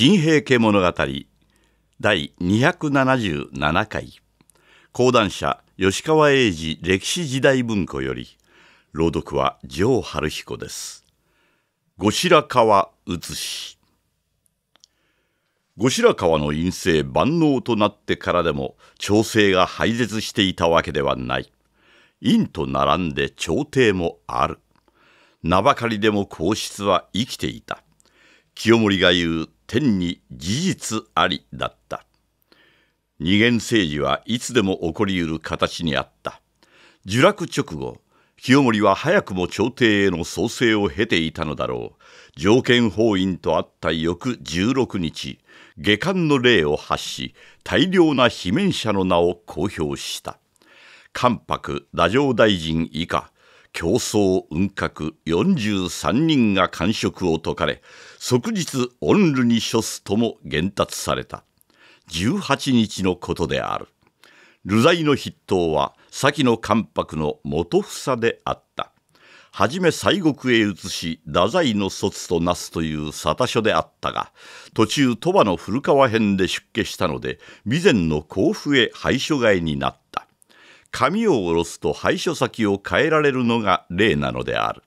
新平家物語第277回講談社吉川英治歴史時代文庫より朗読は城春彦です後白河写し後白河の院政万能となってからでも朝廷が廃絶していたわけではない院と並んで朝廷もある名ばかりでも皇室は生きていた清盛が言う天に事実ありだった二元政治はいつでも起こりうる形にあった呪落直後清盛は早くも朝廷への創生を経ていたのだろう条件法院とあった翌16日下巻の礼を発し大量な罷免者の名を公表した関白太政大臣以下競争運閣43人が官職を解かれ即日御流に処すとも厳達された18日のことである流罪の筆頭は先の関白の元房であった初め西国へ移し太宰の卒となすという沙汰書であったが途中鳥羽の古川編で出家したので備前の甲府へ廃所外になった髪を下ろすと廃所先を変えられるのが例なのである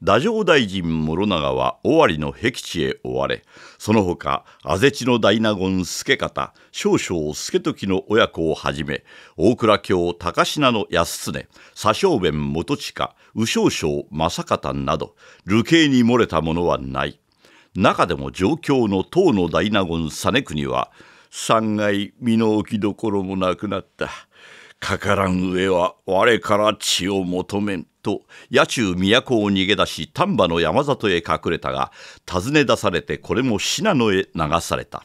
太政大臣諸長は尾張の僻地へ追われその他安ぜちの大納言助方少々助時の親子をはじめ大蔵卿高階の安常左小弁元親右少将正方など流刑に漏れたものはない中でも上京の唐の大納言実国は三階身の置きどころもなくなったかからん上は我から血を求めん」と野中都を逃げ出し丹波の山里へ隠れたが尋ね出されてこれも信濃へ流された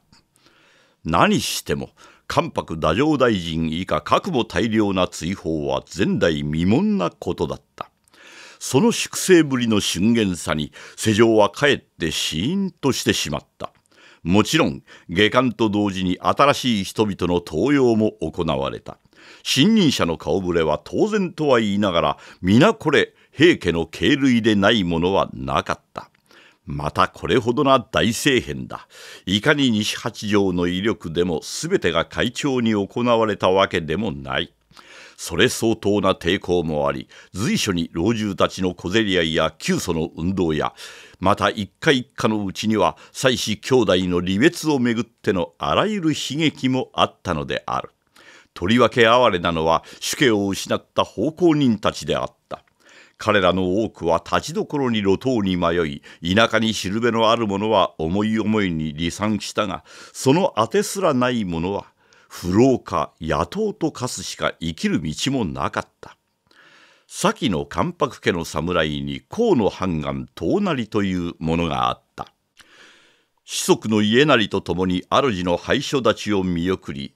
何しても関白太政大臣以下各悟大量な追放は前代未聞なことだったその粛清ぶりの俊厳さに世情はかえってシーンとしてしまったもちろん下巻と同時に新しい人々の登用も行われた信任者の顔ぶれは当然とは言いながら皆これ平家の系類でないものはなかった。またこれほどな大政変だ。いかに西八条の威力でも全てが会長に行われたわけでもない。それ相当な抵抗もあり随所に老中たちの小競り合いや窮祖の運動やまた一家一家のうちには妻子兄弟の離別をめぐってのあらゆる悲劇もあったのである。とりわけ哀れなのは主家を失った奉公人たちであった。彼らの多くは立ちどころに路頭に迷い田舎にしるべのある者は思い思いに離散したがそのあてすらない者は不老か野党と化すしか生きる道もなかった先の関白家の侍に河野判官遠成というものがあった子息の家成と共に主の廃所立ちを見送り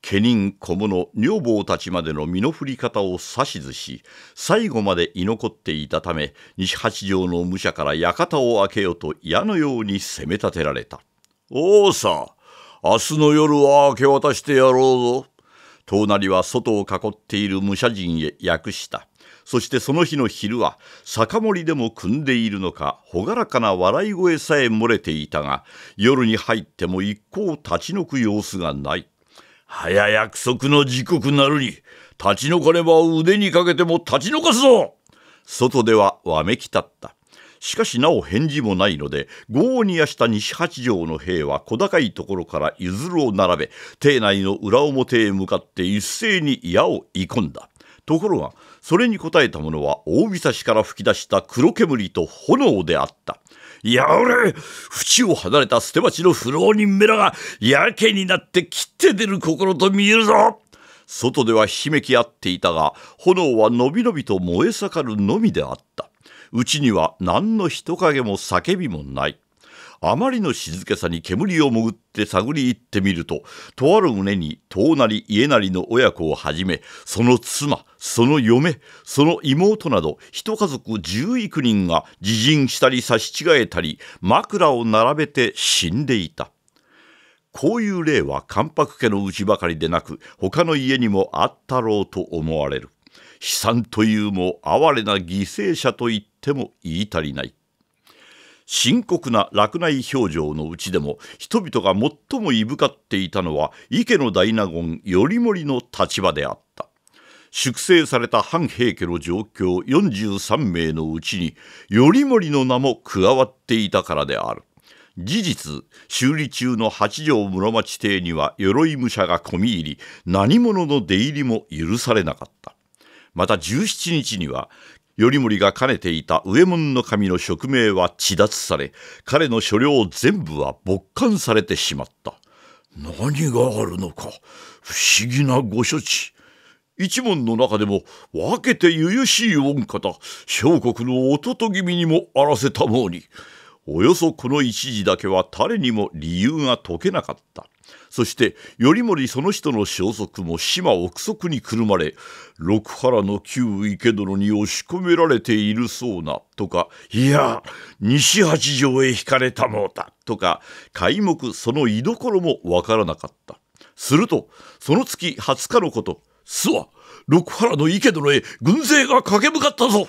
家人小物女房たちまでの身の振り方を指図し最後まで居残っていたため西八条の武者から館を開けようと矢のように攻め立てられた「おうさ明日の夜は明け渡してやろうぞ」遠成は外を囲っている武者陣へ訳したそしてその日の昼は酒盛りでも組んでいるのか朗らかな笑い声さえ漏れていたが夜に入っても一向立ち退く様子がない。早約束の時刻なるに、立ち残かねば腕にかけても立ち退かすぞ外ではわめき立った。しかしなお返事もないので、をにやした西八条の兵は小高いところからゆずるを並べ、邸内の裏表へ向かって一斉に矢を射込んだ。ところが、それに応えたものは大見差しから吹き出した黒煙と炎であった。やれ淵を離れた捨て町の不老人めらがやけになって切って出る心と見えるぞ外ではひめき合っていたが炎はのびのびと燃え盛るのみであったうちには何の人影も叫びもないあまりの静けさに煙を潜って探り入ってみるととある胸に遠なり家なりの親子をはじめその妻その嫁その妹など一家族1 1人が自陣したり刺し違えたり枕を並べて死んでいた。こういう例は関白家のうちばかりでなく他の家にもあったろうと思われる。悲惨というも哀れな犠牲者と言っても言い足りない。深刻な落内表情のうちでも人々が最もいぶかっていたのは池の大納言頼盛の立場であった粛清された反平家の状況43名のうちに頼盛の名も加わっていたからである事実修理中の八条室町邸には鎧武者が込み入り何者の出入りも許されなかったまた17日には頼盛が兼ねていた上門の神の職名は地奪され、彼の所領全部は勃刊されてしまった。何があるのか、不思議なご処置。一門の中でも分けてゆゆしい御方、小国の弟君にもあらせたもうに、およそこの一時だけは誰にも理由が解けなかった。そして頼盛その人の消息も島奥底にくるまれ六原の旧池殿に押し込められているそうなとかいや西八条へ引かれたもうだとか皆目その居所もわからなかったするとその月20日のこと「すわ六原の池殿へ軍勢が駆け向かったぞ!」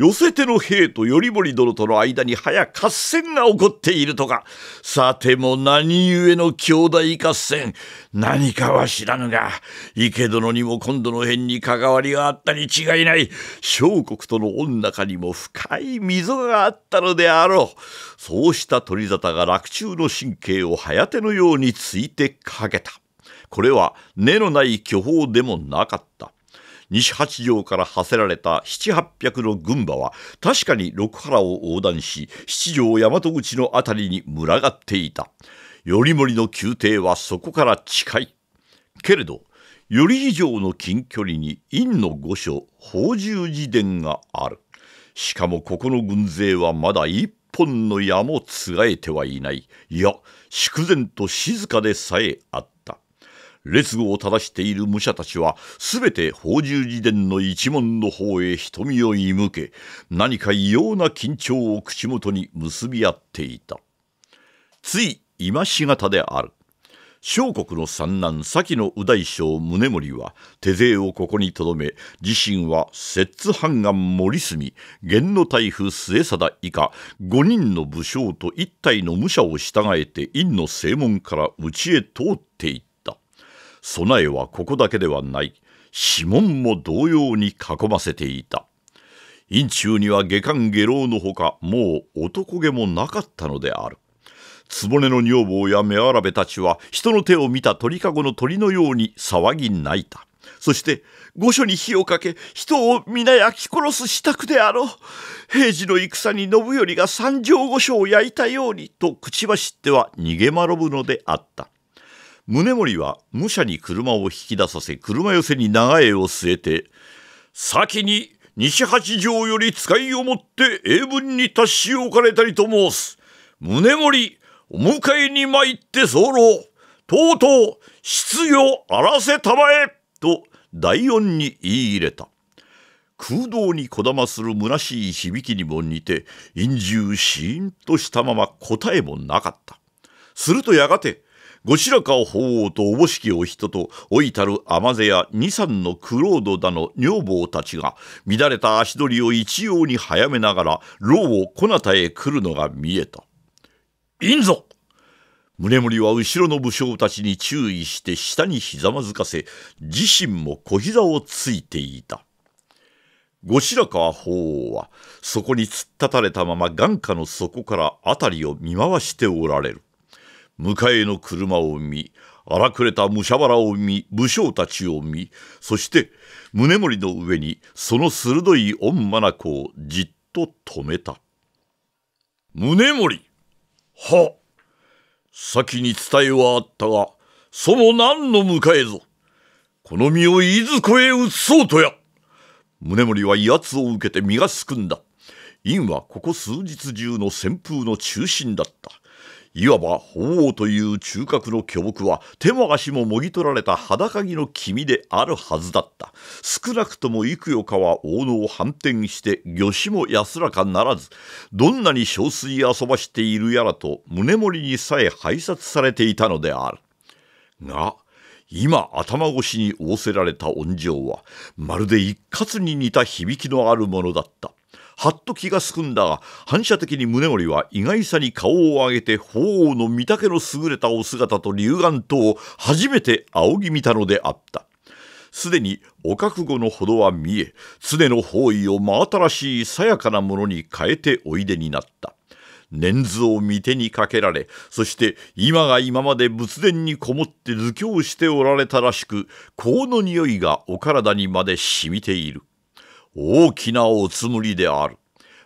寄せての兵と頼盛殿との間に早合戦が起こっているとか。さても何故の兄弟合戦。何かは知らぬが、池殿にも今度の変に関わりがあったに違いない。小国との恩中にも深い溝があったのであろう。そうした鳥沙汰が落中の神経を早手のようについてかけた。これは根のない巨峰でもなかった。西八条から馳せられた七八百の軍馬は確かに六原を横断し七条大和口の辺りに群がっていた頼盛の宮廷はそこから近いけれど頼以上の近距離に院の御所宝十寺殿があるしかもここの軍勢はまだ一本の矢もつがえてはいないいや粛然と静かでさえあった列語を正している武者たちは全て宝珠寺殿の一門の方へ瞳を射向け何か異様な緊張を口元に結び合っていたつい今しがたである小国の三男先の右大将宗盛は手勢をここにとどめ自身は摂津藩官森住源の大夫末貞以下5人の武将と1体の武者を従えて院の正門から内へ通っていた。備えはここだけではない指紋も同様に囲ませていた院中には下官下郎のほかもう男気もなかったのである局の女房や目荒べたちは人の手を見た鳥かごの鳥のように騒ぎ泣いたそして御所に火をかけ人を皆焼き殺す支度であろう平時の戦に信頼が三条御所を焼いたようにと口走っては逃げまろぶのであった宗盛は武者に車を引き出させ車寄せに長江を据えて先に西八条より使いをもって英文に達しおかれたりと申す宗盛お迎えに参って候とうとう失業あらせたまえと大音に言い入れた空洞にこだまする虚しい響きにも似て陰獣シーンとしたまま答えもなかったするとやがて後白河法皇とおぼしきお人と老いたる天瀬や二三の九郎戸だの女房たちが乱れた足取りを一様に早めながら牢をこなたへ来るのが見えた。いんぞ宗盛は後ろの武将たちに注意して下にひざまずかせ自身も小膝をついていた。後白河法皇はそこに突っ立たれたまま眼下の底から辺りを見回しておられる。迎えの車を見荒くれた武者腹を見武将たちを見そして宗盛の上にその鋭い御眼をじっと止めた宗盛は先に伝えはあったがそも何の迎えぞこの身をいずこへ移そうとや宗盛は威圧を受けて身がすくんだ院はここ数日中の旋風の中心だったいわば鳳凰という中核の巨木は手も足ももぎ取られた裸着の君であるはずだった少なくとも幾よかは王能を反転して魚子も安らかならずどんなに憔悴遊ばしているやらと胸盛にさえ拝察されていたのであるが今頭越しに仰せられた恩情はまるで一括に似た響きのあるものだったはっと気がすくんだが反射的に宗盛は意外さに顔を上げて法凰の御岳の優れたお姿と龍眼とを初めて仰ぎ見たのであった。すでにお覚悟のほどは見え常の方位を真新しいさやかなものに変えておいでになった。念図を御手にかけられそして今が今まで仏殿にこもって図教しておられたらしく香の匂いがお体にまで染みている。大きなおつむりである。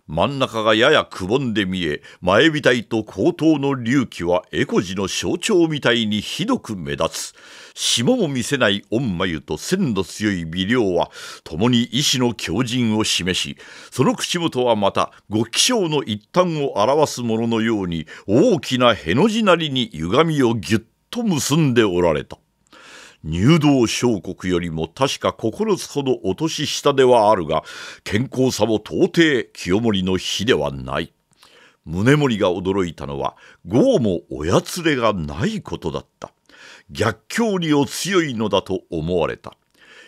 真ん中がややくぼんで見え前たいと後頭の隆起はエコジの象徴みたいにひどく目立つ霜も見せない御眉と鮮度強い微量は共に意志の強靭を示しその口元はまたご気象の一端を表すもののように大きなへの字なりに歪みをぎゅっと結んでおられた。入道小国よりも確か9つほどお年下ではあるが健康さも到底清盛の比ではない宗盛が驚いたのは豪もおやつれがないことだった逆境にお強いのだと思われた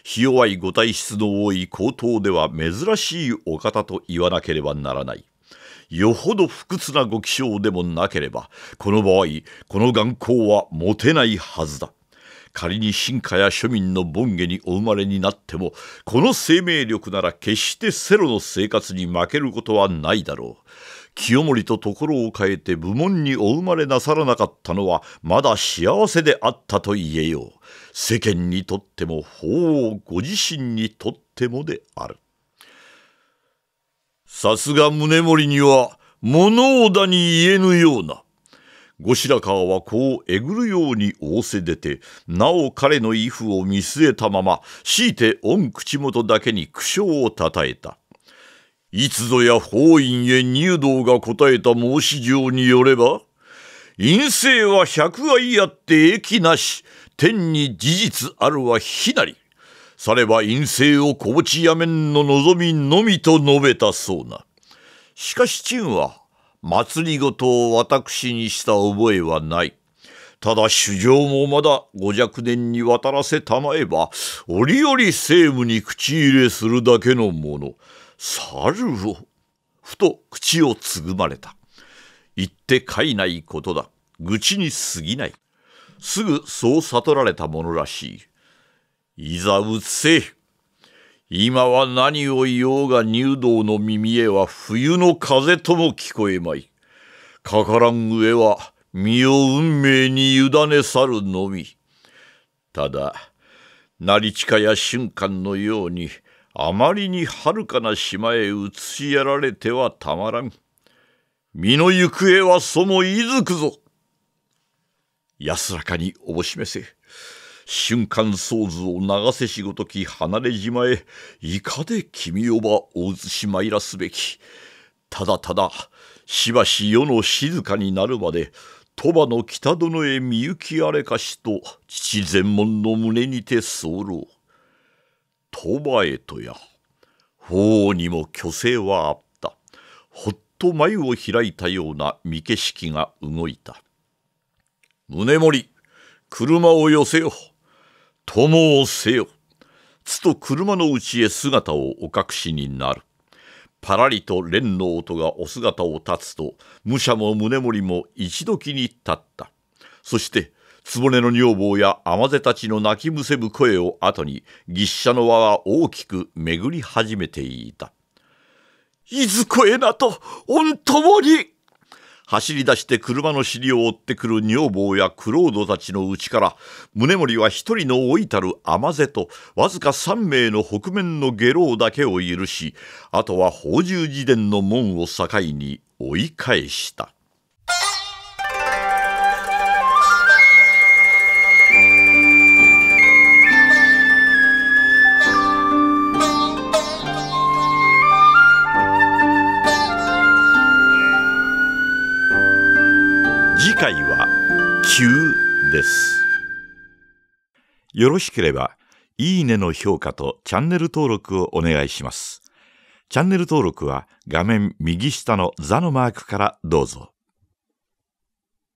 ひ弱いご体質の多い高等では珍しいお方と言わなければならないよほど不屈なご気性でもなければこの場合この眼光は持てないはずだ仮に進化や庶民の盆下にお生まれになってもこの生命力なら決してセロの生活に負けることはないだろう清盛と心を変えて部門にお生まれなさらなかったのはまだ幸せであったと言えよう世間にとっても法皇ご自身にとってもであるさすが宗盛には物をだに言えぬような後白河はこうえぐるように仰せ出てなお彼の威風を見据えたまま強いて御口元だけに苦笑をたたえた。いつぞや法院へ入道が答えた申し状によれば陰性は百愛あって益なし天に事実あるは非なりされば陰性を小淵やめんの望みのみと述べたそうな。しかし陳は祭りごとを私にした覚えはない。ただ主情もまだ五若年に渡らせたまえば、折々政務に口入れするだけのもの。猿を。ふと口をつぐまれた。言ってかいないことだ。愚痴に過ぎない。すぐそう悟られたものらしい。いざうつせ。今は何を言おうが入道の耳へは冬の風とも聞こえまい。かからん上は身を運命に委ね去るのみ。ただ、成近や瞬間のように、あまりに遥かな島へ移しやられてはたまらん。身の行方はそもいずくぞ。安らかにおぼしめせ。瞬間想図を流せしごとき離れ島へいかで君をば大津し参らすべきただただしばし世の静かになるまで鳥羽の北殿へ見ゆきあれかしと父全門の胸にて候鳥羽へとや法皇にも虚勢はあったほっと眉を開いたような見景色が動いた宗盛車を寄せよ友をせよ。つと車の内へ姿をお隠しになる。パラリと蓮の音がお姿を立つと、武者も宗盛も一時に立った。そして、局の女房や甘瀬たちの泣きむせぶ声を後に、牛車の輪は大きく巡り始めていた。いずこへなと、御共に走り出して車の尻を追ってくる女房やクロードたちのうちから宗盛は一人の老いたる甘瀬とわずか三名の北面の下郎だけを許しあとは宝珠寺殿の門を境に追い返した。よろしければ、いいねの評価とチャンネル登録をお願いします。チャンネル登録は画面右下の座のマークからどうぞ。